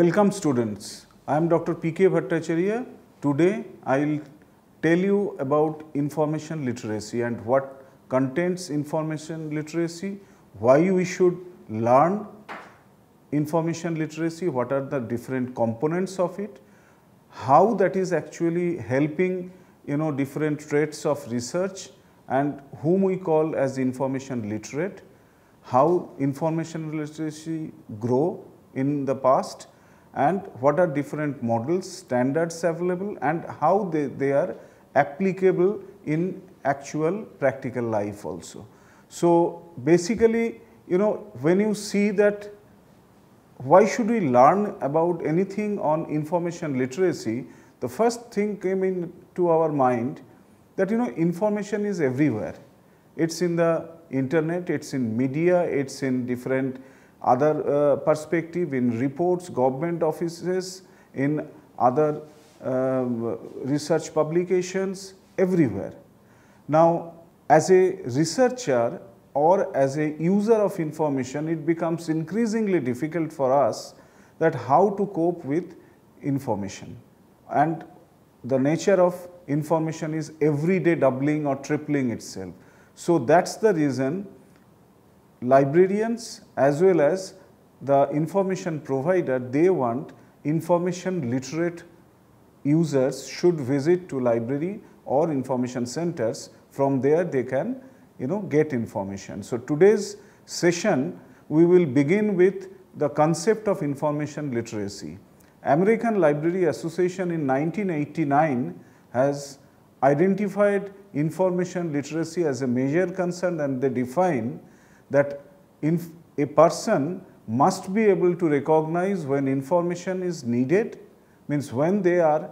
Welcome students, I am Dr. P.K. Bhattacharya. Today I will tell you about information literacy and what contains information literacy, why we should learn information literacy, what are the different components of it, how that is actually helping you know different traits of research and whom we call as information literate, how information literacy grow in the past and what are different models, standards available and how they, they are applicable in actual practical life also. So basically, you know, when you see that why should we learn about anything on information literacy, the first thing came into our mind that you know information is everywhere. It's in the internet, it's in media, it's in different other uh, perspective in reports, government offices, in other um, research publications, everywhere. Now, as a researcher or as a user of information, it becomes increasingly difficult for us that how to cope with information. And the nature of information is every day doubling or tripling itself. So that's the reason librarians as well as the information provider they want information literate users should visit to library or information centers from there they can you know get information. So, today's session we will begin with the concept of information literacy. American Library Association in 1989 has identified information literacy as a major concern and they define that if a person must be able to recognize when information is needed, means when they are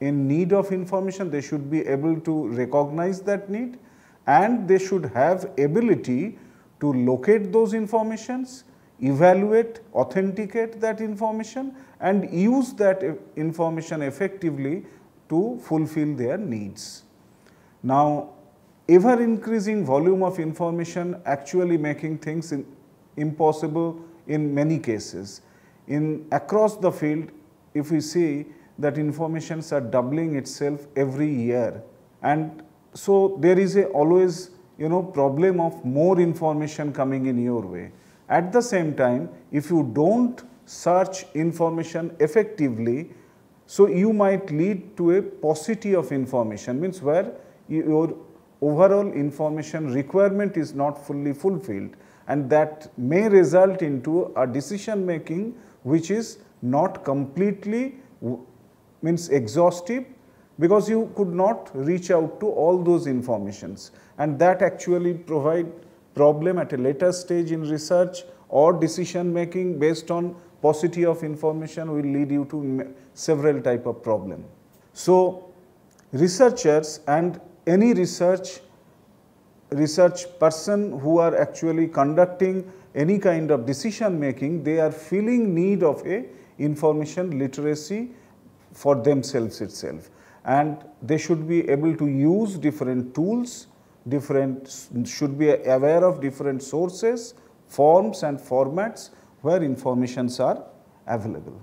in need of information, they should be able to recognize that need and they should have ability to locate those informations, evaluate, authenticate that information and use that information effectively to fulfill their needs. Now, ever increasing volume of information actually making things in impossible in many cases. In across the field, if we see that informations are doubling itself every year and so there is a always you know problem of more information coming in your way. At the same time, if you don't search information effectively, so you might lead to a paucity of information means where your overall information requirement is not fully fulfilled and that may result into a decision making which is not completely means exhaustive because you could not reach out to all those informations and that actually provide problem at a later stage in research or decision making based on paucity of information will lead you to several type of problem. So researchers and any research research person who are actually conducting any kind of decision making, they are feeling need of a information literacy for themselves itself. And they should be able to use different tools, different should be aware of different sources, forms and formats where informations are available.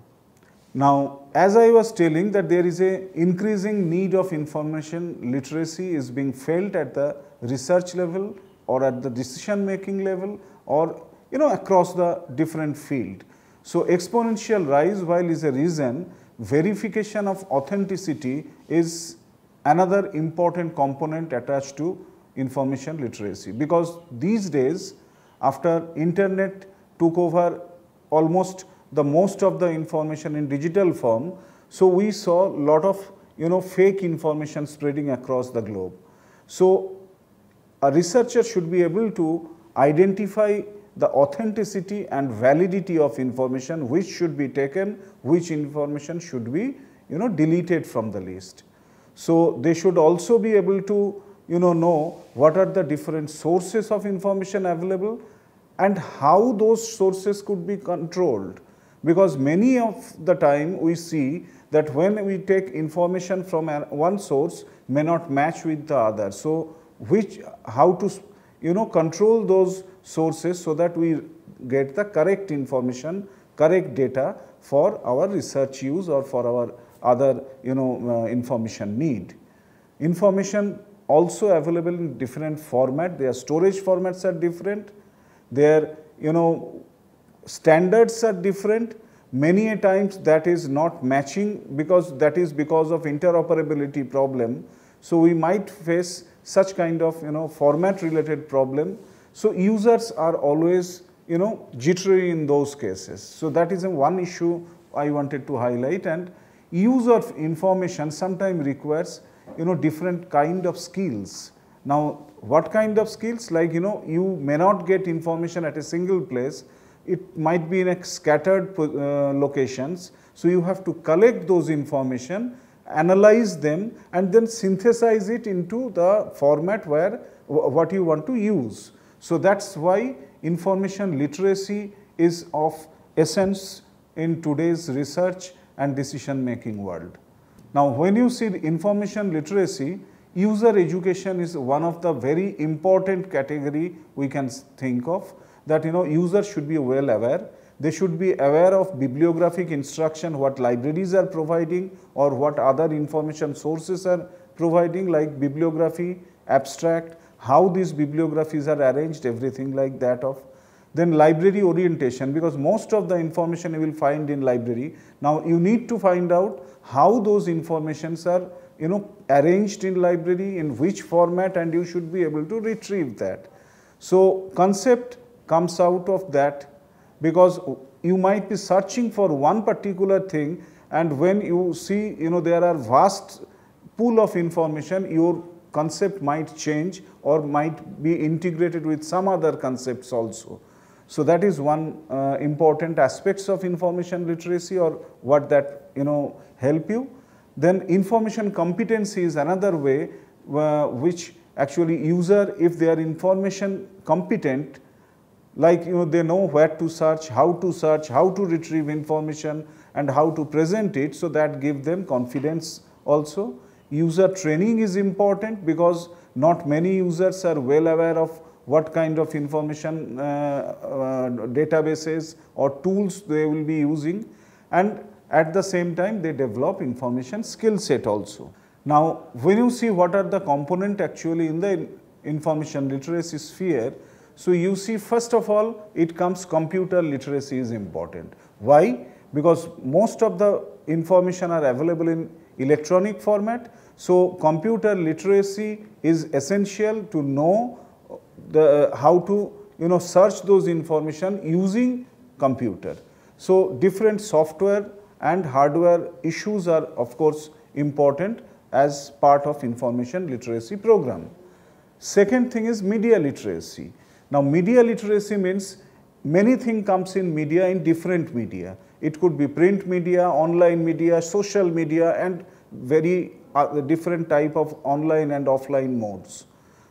Now, as I was telling that there is a increasing need of information literacy is being felt at the research level or at the decision making level or you know across the different field. So, exponential rise while is a reason verification of authenticity is another important component attached to information literacy because these days after internet took over almost the most of the information in digital form. So we saw a lot of you know fake information spreading across the globe. So a researcher should be able to identify the authenticity and validity of information which should be taken, which information should be you know deleted from the list. So they should also be able to you know know what are the different sources of information available and how those sources could be controlled because many of the time we see that when we take information from one source may not match with the other. So which, how to, you know, control those sources so that we get the correct information, correct data for our research use or for our other, you know, uh, information need. Information also available in different format, their storage formats are different, their, you know, standards are different many a times that is not matching because that is because of interoperability problem so we might face such kind of you know format related problem so users are always you know jittery in those cases so that is one issue i wanted to highlight and use of information sometimes requires you know different kind of skills now what kind of skills like you know you may not get information at a single place it might be in a scattered uh, locations. So you have to collect those information, analyze them and then synthesize it into the format where what you want to use. So that's why information literacy is of essence in today's research and decision making world. Now when you see information literacy, user education is one of the very important category we can think of that you know users should be well aware they should be aware of bibliographic instruction what libraries are providing or what other information sources are providing like bibliography abstract how these bibliographies are arranged everything like that of then library orientation because most of the information you will find in library now you need to find out how those informations are you know arranged in library in which format and you should be able to retrieve that so concept comes out of that because you might be searching for one particular thing and when you see you know there are vast pool of information your concept might change or might be integrated with some other concepts also. So that is one uh, important aspects of information literacy or what that you know help you. Then information competency is another way uh, which actually user if they are information competent like you know they know where to search, how to search, how to retrieve information and how to present it so that give them confidence also. User training is important because not many users are well aware of what kind of information uh, uh, databases or tools they will be using and at the same time they develop information skill set also. Now when you see what are the component actually in the information literacy sphere, so you see first of all it comes computer literacy is important. Why? Because most of the information are available in electronic format. So computer literacy is essential to know uh, the, uh, how to you know search those information using computer. So different software and hardware issues are of course important as part of information literacy program. Second thing is media literacy. Now media literacy means many things comes in media in different media. It could be print media, online media, social media and very uh, different type of online and offline modes.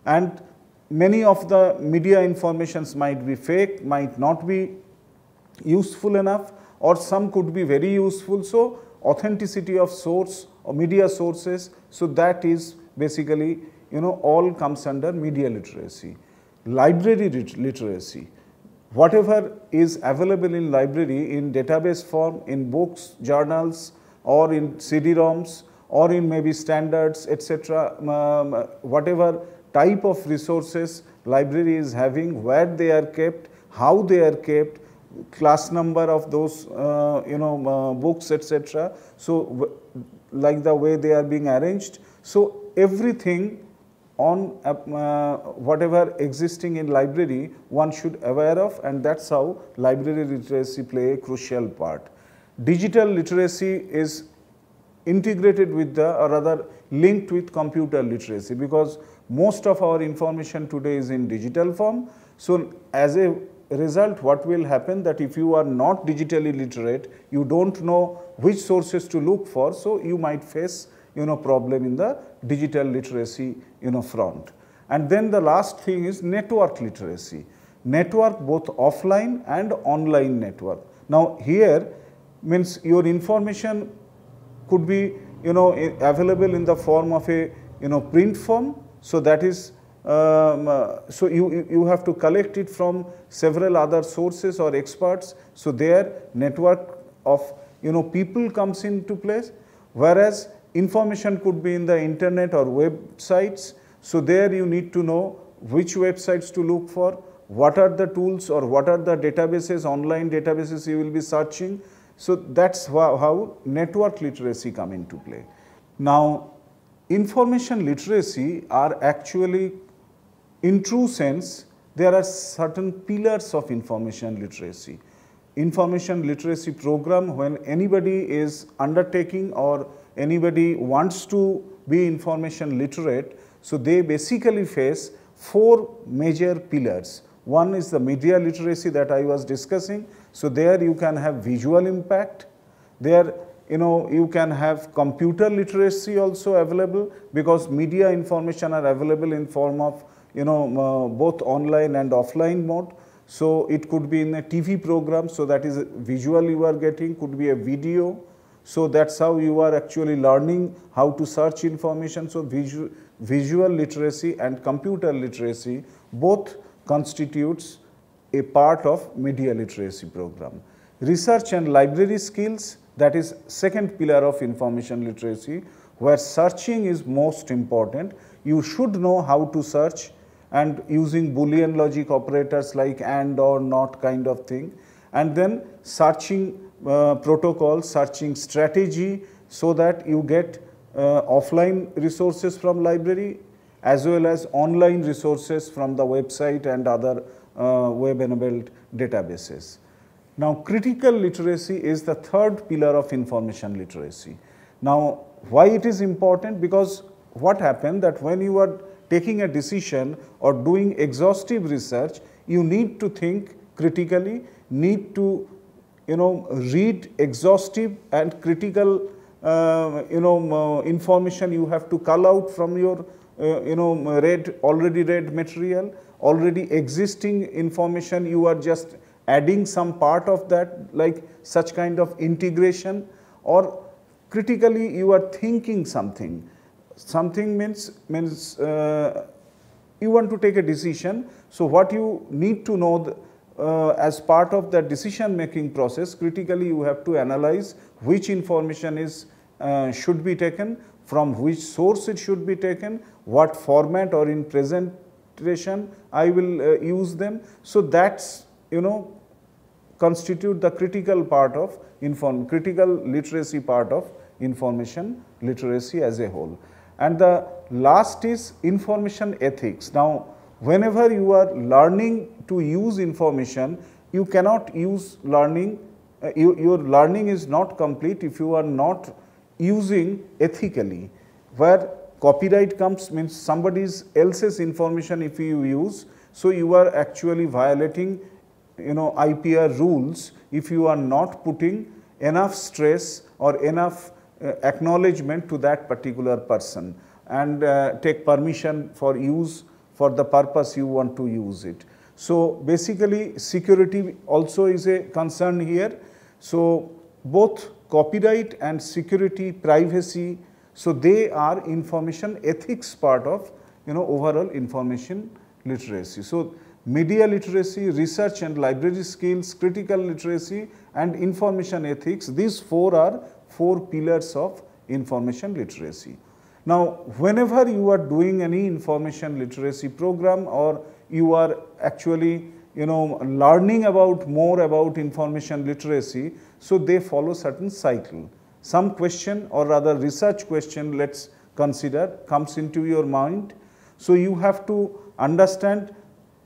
And many of the media informations might be fake, might not be useful enough or some could be very useful. So authenticity of source or media sources, so that is basically you know all comes under media literacy library literacy. Whatever is available in library in database form, in books, journals or in CD-ROMs or in maybe standards etc. Um, um, whatever type of resources library is having, where they are kept, how they are kept, class number of those uh, you know uh, books etc. So like the way they are being arranged. So everything on uh, whatever existing in library one should aware of and that's how library literacy play a crucial part. Digital literacy is integrated with the or rather linked with computer literacy because most of our information today is in digital form. So as a result what will happen that if you are not digitally literate you don't know which sources to look for so you might face you know, problem in the digital literacy, you know, front. And then the last thing is network literacy. Network both offline and online network. Now here means your information could be, you know, available in the form of a, you know, print form. So that is um, uh, so you, you have to collect it from several other sources or experts. So there network of you know people comes into place. Whereas Information could be in the internet or websites. So there you need to know which websites to look for, what are the tools or what are the databases, online databases you will be searching. So that's how network literacy come into play. Now, information literacy are actually, in true sense, there are certain pillars of information literacy. Information literacy program when anybody is undertaking or anybody wants to be information literate, so they basically face four major pillars. One is the media literacy that I was discussing. So there you can have visual impact. There you know you can have computer literacy also available because media information are available in form of you know uh, both online and offline mode. So it could be in a TV program. So that is visual you are getting could be a video so that's how you are actually learning how to search information. So visual, visual literacy and computer literacy both constitutes a part of media literacy program. Research and library skills, that is second pillar of information literacy, where searching is most important. You should know how to search and using boolean logic operators like and or not kind of thing and then searching uh, protocol searching strategy so that you get uh, offline resources from library as well as online resources from the website and other uh, web-enabled databases. Now, critical literacy is the third pillar of information literacy. Now, why it is important? Because what happened that when you are taking a decision or doing exhaustive research, you need to think critically, need to you know, read exhaustive and critical, uh, you know, uh, information you have to cull out from your, uh, you know, read, already read material, already existing information, you are just adding some part of that, like such kind of integration or critically you are thinking something. Something means, means uh, you want to take a decision. So, what you need to know uh, as part of the decision making process, critically you have to analyze which information is uh, should be taken, from which source it should be taken, what format or in presentation I will uh, use them. So that's you know constitute the critical part of inform critical literacy part of information literacy as a whole. And the last is information ethics. Now, whenever you are learning to use information, you cannot use learning, uh, you, your learning is not complete if you are not using ethically. Where copyright comes means somebody else's information if you use, so you are actually violating you know IPR rules if you are not putting enough stress or enough uh, acknowledgement to that particular person and uh, take permission for use for the purpose you want to use it. So basically security also is a concern here. So both copyright and security, privacy, so they are information ethics part of you know overall information literacy. So media literacy, research and library skills, critical literacy and information ethics, these four are four pillars of information literacy. Now, whenever you are doing any information literacy program or you are actually you know learning about more about information literacy so they follow certain cycle some question or rather research question let's consider comes into your mind so you have to understand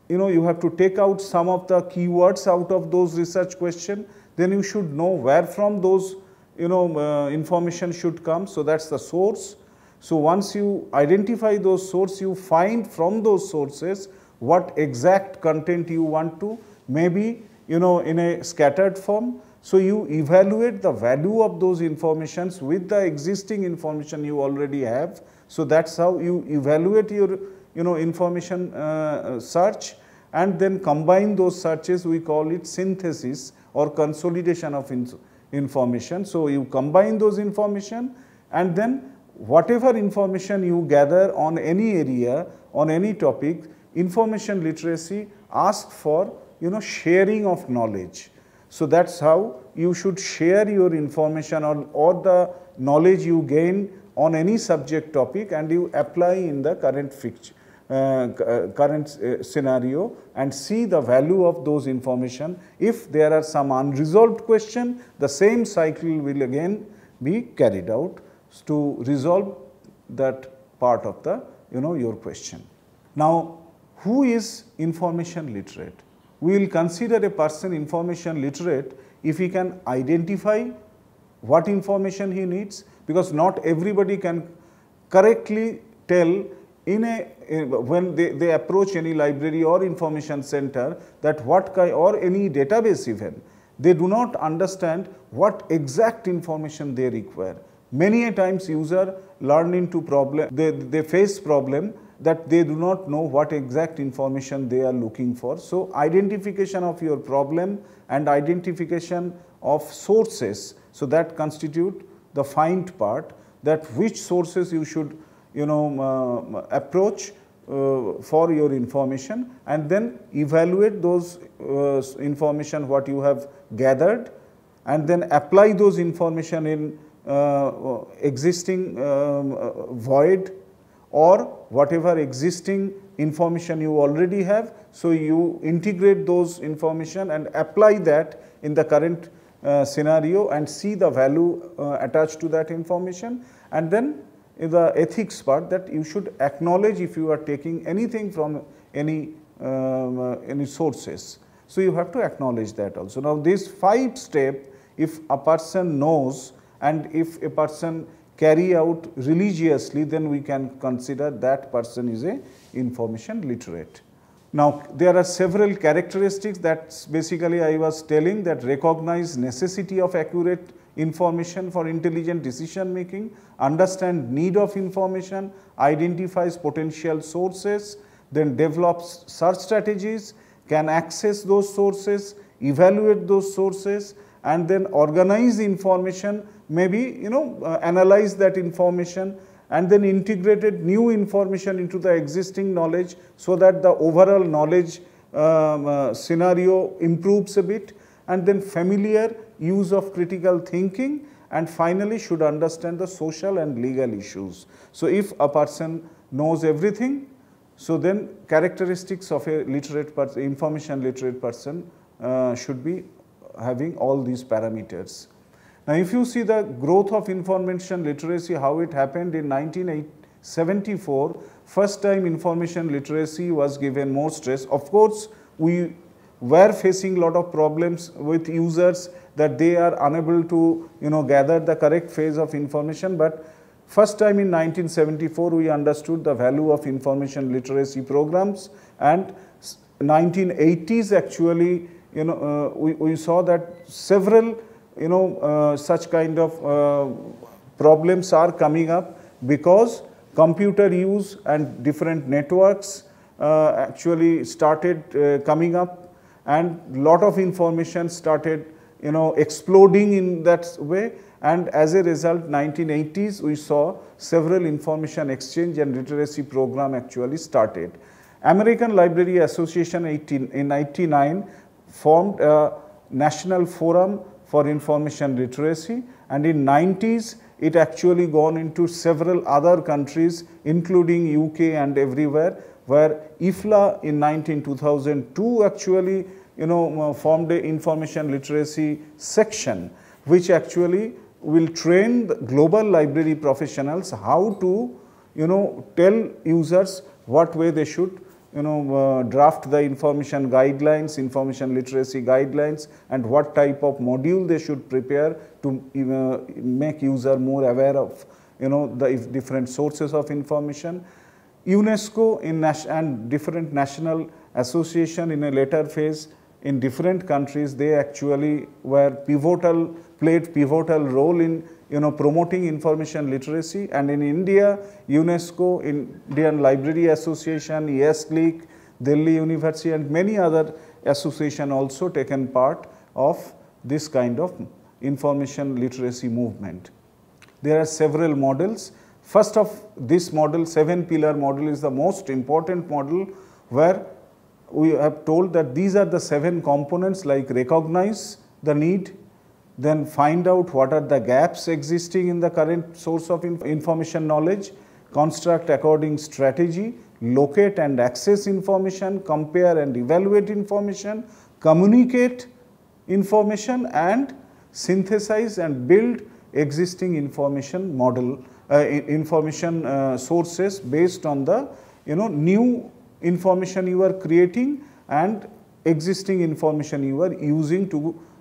you know you have to take out some of the keywords out of those research question then you should know where from those you know uh, information should come so that's the source so once you identify those source you find from those sources what exact content you want to, maybe you know in a scattered form. So you evaluate the value of those informations with the existing information you already have. So that's how you evaluate your you know information uh, search and then combine those searches we call it synthesis or consolidation of in information. So you combine those information and then whatever information you gather on any area on any topic information literacy asks for you know sharing of knowledge. So that's how you should share your information or, or the knowledge you gain on any subject topic and you apply in the current fixture. Uh, uh, current uh, scenario and see the value of those information. If there are some unresolved question, the same cycle will again be carried out to resolve that part of the, you know, your question. Now, who is information literate? We will consider a person information literate if he can identify what information he needs because not everybody can correctly tell in a, when they, they approach any library or information center that what kind or any database even they do not understand what exact information they require. Many a times user learn into problem, they, they face problem that they do not know what exact information they are looking for. So, identification of your problem and identification of sources. So, that constitute the find part that which sources you should you know uh, approach uh, for your information and then evaluate those uh, information what you have gathered and then apply those information in uh, existing um, uh, void or whatever existing information you already have. So, you integrate those information and apply that in the current uh, scenario and see the value uh, attached to that information. And then in the ethics part that you should acknowledge if you are taking anything from any, um, uh, any sources. So, you have to acknowledge that also. Now, this five step if a person knows and if a person carry out religiously, then we can consider that person is a information literate. Now, there are several characteristics that basically I was telling that recognize necessity of accurate information for intelligent decision making, understand need of information, identifies potential sources, then develops search strategies, can access those sources, evaluate those sources and then organize information maybe you know uh, analyze that information and then integrated new information into the existing knowledge so that the overall knowledge um, uh, scenario improves a bit and then familiar use of critical thinking and finally should understand the social and legal issues. So if a person knows everything, so then characteristics of a literate person, information literate person uh, should be having all these parameters. Now, if you see the growth of information literacy, how it happened in 1974, first time information literacy was given more stress. Of course, we were facing lot of problems with users that they are unable to, you know, gather the correct phase of information. But first time in 1974, we understood the value of information literacy programs and 1980s actually, you know, uh, we, we saw that several you know, uh, such kind of uh, problems are coming up because computer use and different networks uh, actually started coming up and lot of information started you know exploding in that way and as a result 1980s we saw several information exchange and literacy program actually started. American Library Association 18, in 1999 formed a national forum for information literacy and in 90s it actually gone into several other countries including UK and everywhere where IFLA in 19 2002 actually you know uh, formed a information literacy section which actually will train global library professionals how to you know tell users what way they should you know, uh, draft the information guidelines, information literacy guidelines and what type of module they should prepare to uh, make user more aware of, you know, the different sources of information. UNESCO in and different national association in a later phase in different countries, they actually were pivotal, played pivotal role in you know, promoting information literacy. And in India, UNESCO, Indian Library Association, ESLIC, Delhi University and many other association also taken part of this kind of information literacy movement. There are several models. First of this model, seven pillar model is the most important model where we have told that these are the seven components like recognize the need, then find out what are the gaps existing in the current source of inf information knowledge, construct according strategy, locate and access information, compare and evaluate information, communicate information and synthesize and build existing information model, uh, information uh, sources based on the you know new information you are creating and existing information you are using to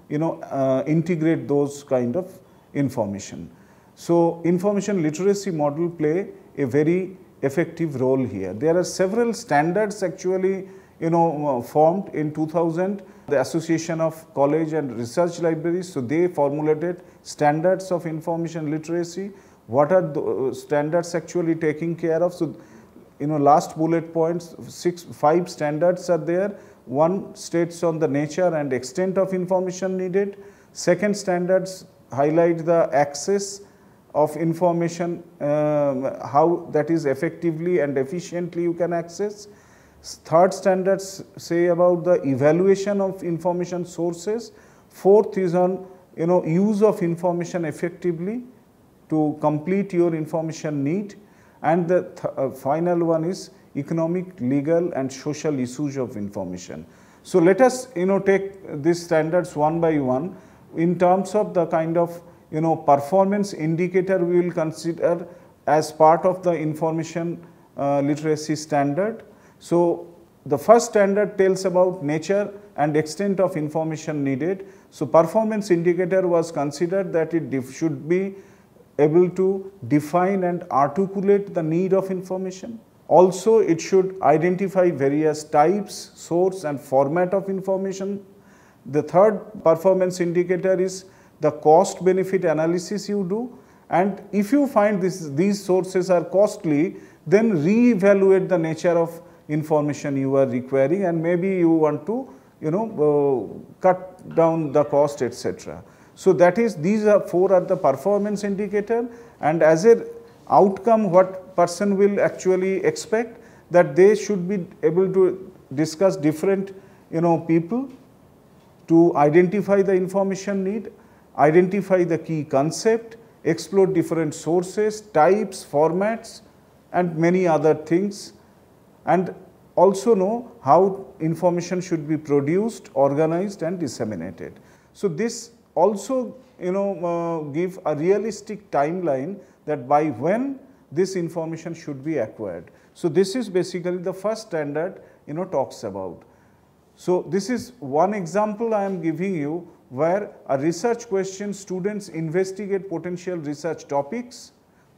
you know uh, integrate those kind of information. So information literacy model play a very effective role here. There are several standards actually you know uh, formed in 2000 the association of college and research libraries so they formulated standards of information literacy what are the uh, standards actually taking care of so you know last bullet points six five standards are there one states on the nature and extent of information needed second standards highlight the access of information um, how that is effectively and efficiently you can access third standards say about the evaluation of information sources fourth is on you know use of information effectively to complete your information need and the th uh, final one is economic, legal and social issues of information. So let us, you know, take these standards one by one in terms of the kind of, you know, performance indicator we will consider as part of the information uh, literacy standard. So the first standard tells about nature and extent of information needed. So performance indicator was considered that it should be able to define and articulate the need of information. Also, it should identify various types, source and format of information. The third performance indicator is the cost benefit analysis you do and if you find this, these sources are costly, then re-evaluate the nature of information you are requiring and maybe you want to you know uh, cut down the cost etc. So that is these are four are the performance indicator and as a outcome what person will actually expect that they should be able to discuss different you know people to identify the information need, identify the key concept, explore different sources, types, formats and many other things and also know how information should be produced, organized and disseminated. So this also you know uh, give a realistic timeline that by when this information should be acquired. So this is basically the first standard you know talks about. So this is one example I am giving you where a research question students investigate potential research topics,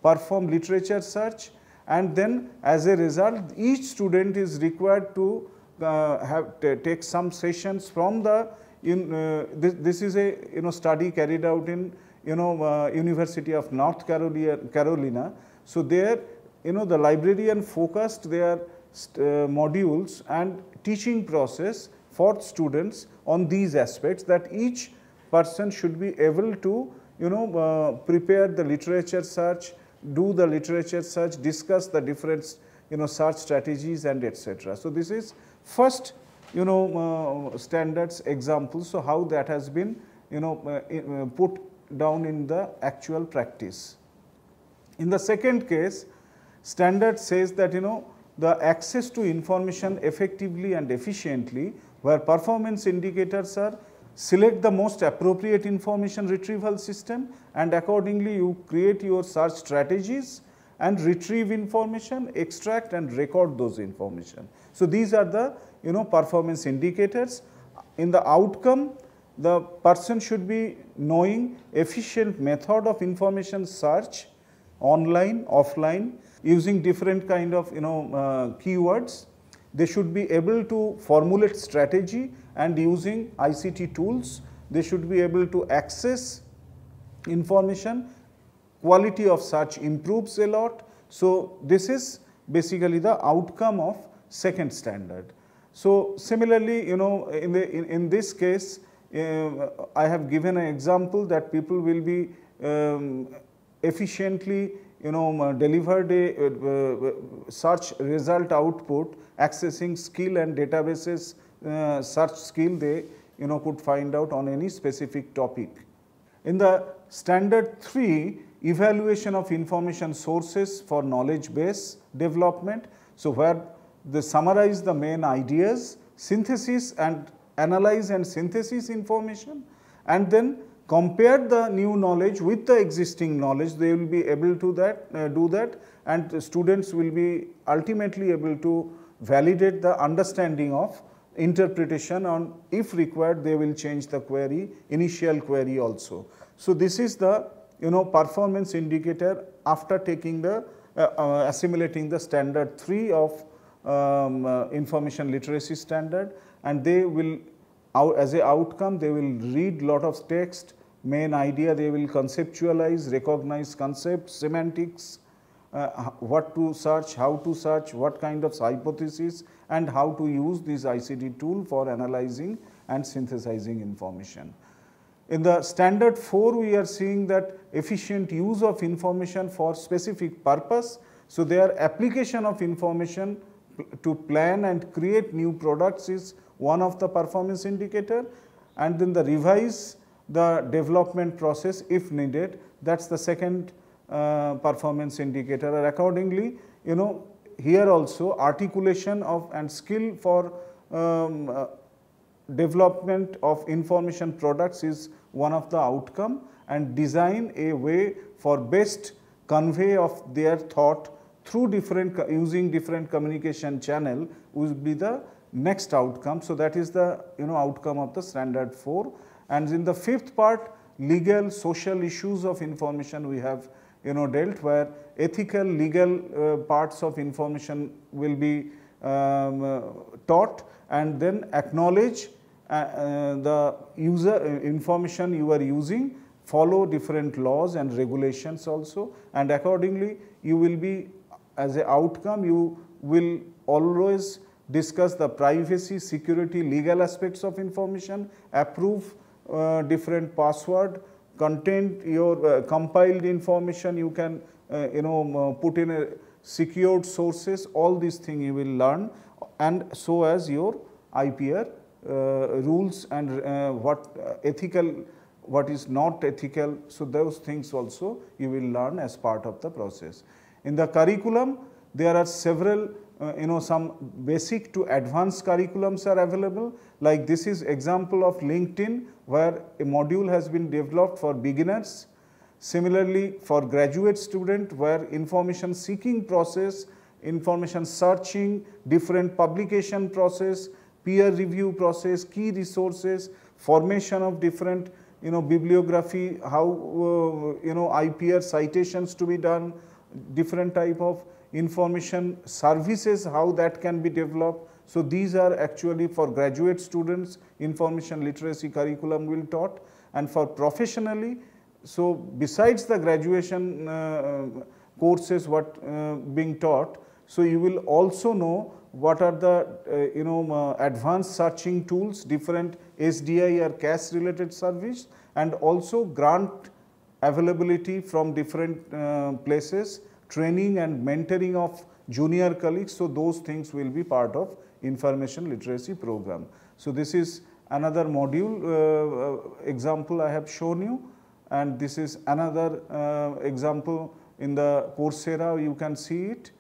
perform literature search and then as a result each student is required to uh, have take some sessions from the in, uh, this, this is a you know study carried out in you know uh, University of North Carolina, Carolina. So there you know the librarian focused their uh, modules and teaching process for students on these aspects that each person should be able to you know uh, prepare the literature search, do the literature search, discuss the different you know search strategies and etc. So this is first you know, uh, standards, examples, so how that has been, you know, uh, uh, put down in the actual practice. In the second case, standard says that, you know, the access to information effectively and efficiently where performance indicators are select the most appropriate information retrieval system and accordingly you create your search strategies and retrieve information, extract and record those information. So these are the you know performance indicators. In the outcome, the person should be knowing efficient method of information search online, offline, using different kind of you know uh, keywords. They should be able to formulate strategy and using ICT tools. They should be able to access information quality of search improves a lot. So, this is basically the outcome of second standard. So, similarly, you know, in, the, in, in this case, uh, I have given an example that people will be um, efficiently, you know, um, delivered a uh, uh, search result output accessing skill and databases uh, search skill they, you know, could find out on any specific topic. In the standard 3, evaluation of information sources for knowledge base development. So, where they summarize the main ideas, synthesis and analyze and synthesis information and then compare the new knowledge with the existing knowledge they will be able to that uh, do that and students will be ultimately able to validate the understanding of interpretation on if required they will change the query initial query also. So, this is the you know performance indicator after taking the uh, uh, assimilating the standard 3 of um, uh, information literacy standard and they will as a outcome they will read lot of text main idea they will conceptualize recognize concepts semantics uh, what to search how to search what kind of hypothesis and how to use this icd tool for analyzing and synthesizing information in the standard 4, we are seeing that efficient use of information for specific purpose. So, their application of information to plan and create new products is one of the performance indicator and then the revise the development process if needed that is the second uh, performance indicator and accordingly you know here also articulation of and skill for um, uh, development of information products is one of the outcome and design a way for best convey of their thought through different using different communication channel will be the next outcome. So, that is the you know outcome of the standard 4 and in the fifth part legal social issues of information we have you know dealt where ethical legal uh, parts of information will be um, uh, taught and then acknowledge uh, uh, the user uh, information you are using follow different laws and regulations also and accordingly you will be as a outcome you will always discuss the privacy, security, legal aspects of information, approve uh, different password, content your uh, compiled information you can uh, you know put in a secured sources all these things you will learn and so as your IPR uh, rules and uh, what uh, ethical, what is not ethical. So, those things also you will learn as part of the process. In the curriculum, there are several, uh, you know, some basic to advanced curriculums are available. Like this is example of LinkedIn where a module has been developed for beginners. Similarly, for graduate student where information seeking process information searching, different publication process, peer review process, key resources, formation of different you know bibliography, how uh, you know IPR citations to be done, different type of information services, how that can be developed. So these are actually for graduate students, information literacy curriculum will taught and for professionally, so besides the graduation uh, courses what uh, being taught, so, you will also know what are the uh, you know uh, advanced searching tools, different SDI or cash related service and also grant availability from different uh, places, training and mentoring of junior colleagues. So, those things will be part of information literacy program. So, this is another module uh, example I have shown you and this is another uh, example in the Coursera you can see it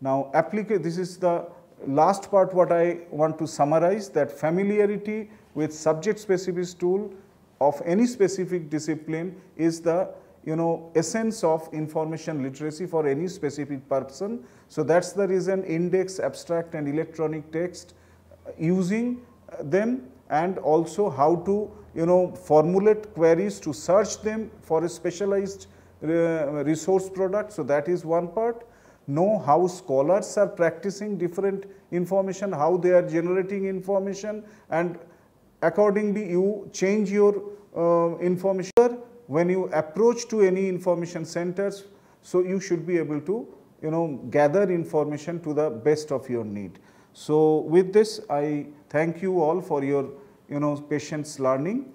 now, this is the last part what I want to summarize that familiarity with subject specific tool of any specific discipline is the you know essence of information literacy for any specific person. So, that is the reason index, abstract and electronic text uh, using uh, them and also how to you know formulate queries to search them for a specialized uh, resource product. So, that is one part know how scholars are practicing different information, how they are generating information and accordingly you change your uh, information when you approach to any information centers. So you should be able to you know gather information to the best of your need. So with this I thank you all for your you know patience learning.